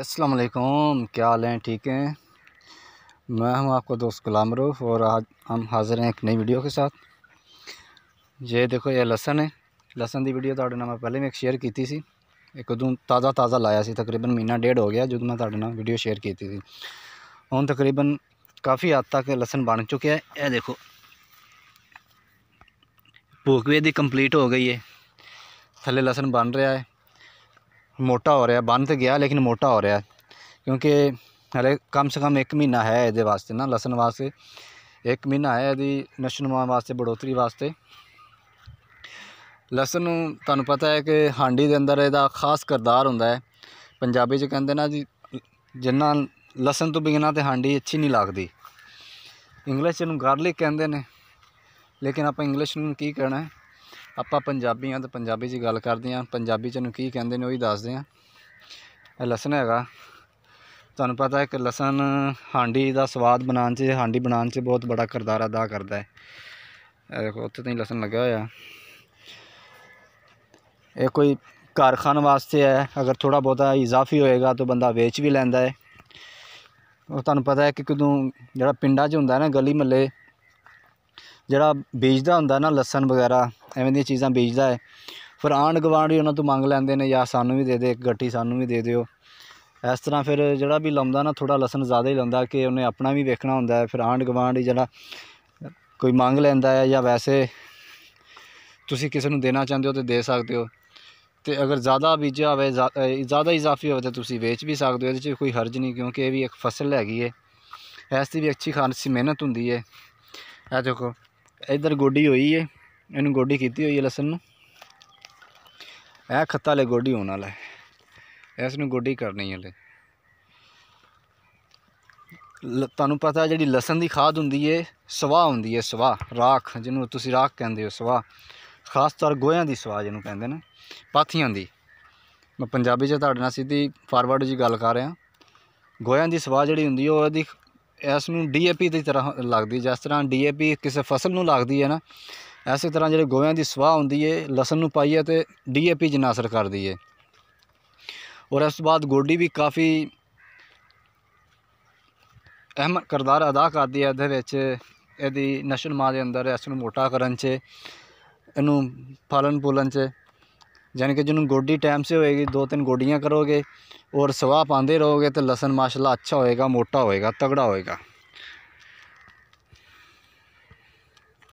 असलकुम क्या हाल हैं ठीक हैं मैं हूं आपका दोस्त गुलाम रूफ और आज हम हाज़िर हैं एक नई वीडियो के साथ ये देखो ये लसन है लसन की वीडियो तेरे नाम पहले भी एक शेयर की थी एक उदू ताज़ा ताज़ा लाया सी तकरीबन महीना डेढ़ हो गया जो मैं तेरे वीडियो शेयर की थी हूँ तकरीबन काफ़ी हद तक लसन बन चुके है यह देखो भूख भी यदि कंप्लीट हो गई है थले लसन बन रहा है ਮੋਟਾ ਹੋ ਰਿਹਾ ਬੰਦ ਤੇ ਗਿਆ ਲੇਕਿਨ ਮੋਟਾ ਹੋ ਰਿਹਾ ਕਿਉਂਕਿ ਹਲੇ ਕਮ ਸੇ ਕਮ 1 ਮਹੀਨਾ ਹੈ ਇਹਦੇ ਵਾਸਤੇ ਨਾ ਲਸਣ ਵਾਸਤੇ 1 ਮਹੀਨਾ ਹੈ ਇਹਦੀ ਨਸ਼ਨਮਾ ਵਾਸਤੇ ਬੜੋਤਰੀ ਵਾਸਤੇ ਲਸਣ ਨੂੰ ਤੁਹਾਨੂੰ ਪਤਾ ਹੈ ਕਿ ਹਾਂਡੀ ਦੇ ਅੰਦਰ ਇਹਦਾ ਖਾਸ ਕਰਦਾਰ ਹੁੰਦਾ ਹੈ ਪੰਜਾਬੀ 'ਚ ਕਹਿੰਦੇ ਨਾ ਜੀ ਜਿੰਨਾ ਲਸਣ ਤੋਂ ਬਿਨਾਂ ਤੇ ਹਾਂਡੀ ਅੱਛੀ ਨਹੀਂ ਲੱਗਦੀ ਇੰਗਲਿਸ਼ ਨੂੰ ਗਾਰਲਿਕ ਕਹਿੰਦੇ ਨੇ ਲੇਕਿਨ ਆਪਾਂ ਇੰਗਲਿਸ਼ ਨੂੰ ਕੀ ਕਹਿਣਾ ਹੈ ਆਪਾਂ ਪੰਜਾਬੀ ਆ ਤਾਂ ਪੰਜਾਬੀ 'ਚ ਗੱਲ ਕਰਦੇ ਆ ਪੰਜਾਬੀ 'ਚ ਨੂੰ ਕੀ ਕਹਿੰਦੇ ਨੇ ਉਹ ਹੀ ਦੱਸਦੇ ਆ ਇਹ ਲਸਣ ਹੈਗਾ ਤੁਹਾਨੂੰ ਪਤਾ ਹੈ ਕਿ ਲਸਣ ਹਾਂਡੀ ਦਾ ਸਵਾਦ ਬਣਾਉਣ 'ਚ ਹਾਂਡੀ ਬਣਾਉਣ 'ਚ ਬਹੁਤ ਬੜਾ ਕਿਰਦਾਰ ਅਦਾ ਕਰਦਾ ਹੈ ਇਹ ਦੇਖੋ ਉੱਥੇ ਤਾਂ ਲਸਣ ਲੱਗਾ ਹੋਇਆ ਇਹ ਕੋਈ ਕਾਰਖਾਨ ਵਾਸਤੇ ਹੈ ਅਗਰ ਥੋੜਾ ਬਹੁਤਾ ਇਜ਼ਾਫੀ ਹੋਏਗਾ ਤਾਂ ਬੰਦਾ ਵੇਚ ਵੀ ਲੈਂਦਾ ਹੈ ਉਹ ਤੁਹਾਨੂੰ ਪਤਾ ਹੈ ਕਿ ਕਦੋਂ ਜਿਹੜਾ ਪਿੰਡਾਂ 'ਚ ਹੁੰਦਾ ਨਾ ਗਲੀ ਮੱਲੇ ਜਿਹੜਾ ਬੀਜਦਾ ਹੁੰਦਾ ਨਾ ਲਸਣ ਵਗੈਰਾ ਐਵੇਂ ਦੀਆਂ ਚੀਜ਼ਾਂ ਵੇਚਦਾ ਹੈ ਫਿਰ ਆਂਡ ਗਵਾਂਡ ਵੀ ਉਹਨਾਂ ਤੋਂ ਮੰਗ ਲੈਂਦੇ ਨੇ ਜਾਂ ਸਾਨੂੰ ਵੀ ਦੇ ਦੇ ਇੱਕ ਸਾਨੂੰ ਵੀ ਦੇ ਦਿਓ ਇਸ ਤਰ੍ਹਾਂ ਫਿਰ ਜਿਹੜਾ ਵੀ ਲੰਮਦਾ ਨਾ ਥੋੜਾ ਲਸਣ ਜ਼ਿਆਦਾ ਹੀ ਲੰਦਾ ਕਿ ਉਹਨੇ ਆਪਣਾ ਵੀ ਵੇਖਣਾ ਹੁੰਦਾ ਹੈ ਫਿਰ ਆਂਡ ਗਵਾਂਡ ਜਿਹੜਾ ਕੋਈ ਮੰਗ ਲੈਂਦਾ ਹੈ ਜਾਂ ਵੈਸੇ ਤੁਸੀਂ ਕਿਸੇ ਨੂੰ ਦੇਣਾ ਚਾਹੁੰਦੇ ਹੋ ਤੇ ਦੇ ਸਕਦੇ ਹੋ ਤੇ ਅਗਰ ਜ਼ਿਆਦਾ ਬੀਜਿਆ ਹੋਵੇ ਜ਼ਿਆਦਾ ਇਜ਼ਾਫੀ ਹੋਵੇ ਤਾਂ ਤੁਸੀਂ ਵੇਚ ਵੀ ਸਕਦੇ ਹੋ ਇਹਦੇ 'ਚ ਕੋਈ ਹਰਜ ਨਹੀਂ ਕਿਉਂਕਿ ਇਹ ਵੀ ਇੱਕ ਫਸਲ ਹੈਗੀ ਹੈ ਐਸ ਦੀ ਵੀ ਅੱਛੀ ਖਾਨਸੀ ਮਿਹਨਤ ਹੁੰਦੀ ਹੈ ਆ ਦੇਖੋ ਇਧਰ ਗੋਡੀ ਹੋਈ ਹੈ ਇਹਨੂੰ ਗੋਡੀ ਕੀਤੀ ਹੋਈ ਹੈ ਲਸਣ ਨੂੰ ਇਹ ਖੱਤਾ ਲੈ ਗੋਡੀ ਹੋਣ ਵਾਲਾ ਹੈ ਇਸ ਨੂੰ ਗੋਡੀ ਕਰਨੀ ਹੈ ਲੈ ਤੁਹਾਨੂੰ ਪਤਾ ਜਿਹੜੀ ਲਸਣ ਦੀ ਖਾਦ ਹੁੰਦੀ ਏ ਸਵਾਹ ਹੁੰਦੀ ਏ ਸਵਾਹ ਰਾਖ ਜਿਹਨੂੰ ਤੁਸੀਂ ਰਾਖ ਕਹਿੰਦੇ ਹੋ ਸਵਾਹ ਖਾਸ ਤੌਰ ਗੋਹਿਆਂ ਦੀ ਸਵਾਹ ਜਿਹਨੂੰ ਕਹਿੰਦੇ ਨੇ ਪਾਥੀਆਂ ਦੀ ਮੈਂ ਪੰਜਾਬੀ 'ਚ ਤੁਹਾਡੇ ਨਾਲ ਸਿੱਧੀ ਫਾਰਵਰਡ ਜੀ ਗੱਲ ਕਰ ਰਿਹਾ ਗੋਹਿਆਂ ਦੀ ਸਵਾਹ ਜਿਹੜੀ ਹੁੰਦੀ ਉਹ ਇਹਦੀ ਇਸ ਨੂੰ ਡੀਏਪੀ ਦੀ ਤਰ੍ਹਾਂ ਲੱਗਦੀ ਜਿਸ ਤਰ੍ਹਾਂ ਡੀਏਪੀ ਕਿਸੇ ਫਸਲ ਨੂੰ ਲੱਗਦੀ ਹੈ ਨਾ ਐਸੇ ਤਰ੍ਹਾਂ ਜਿਹੜੇ ਗੋਵਿਆਂ ਦੀ ਸਵਾਹ ਹੁੰਦੀ ਏ ਲਸਣ ਨੂੰ ਪਾਈਏ ਤੇ ਡੀਏਪੀ ਜਨਾਸਰ ਕਰ ਦਈਏ ਔਰ ਇਸ ਤੋਂ ਬਾਅਦ ਗੋਡੀ ਵੀ ਕਾਫੀ ਅਹਿਮ ਕਰਦਾਰ ਅਦਾ ਕਰਦੀ ਹੈ ਇਹਦੇ ਵਿੱਚ ਇਹਦੀ ਨਸ਼ਲ ਮਾ ਦੇ ਅੰਦਰ ਇਸ ਨੂੰ ਮੋਟਾ ਕਰਨ 'ਚ ਇਹਨੂੰ ਫਲਨ ਪੂਲਨ 'ਚ ਯਾਨੀ ਕਿ ਜਿਹਨੂੰ ਗੋਡੀ ਟਾਈਮ ਸੇ ਹੋਏਗੀ ਦੋ ਤਿੰਨ ਗੋਡੀਆਂ ਕਰੋਗੇ ਔਰ ਸਵਾਹ ਪਾਉਂਦੇ ਰਹੋਗੇ ਤੇ ਲਸਣ ਮਾਸ਼ਾਅੱਲਾ ਅੱਛਾ ਹੋਏਗਾ ਮੋਟਾ ਹੋਏਗਾ ਤਗੜਾ ਹੋਏਗਾ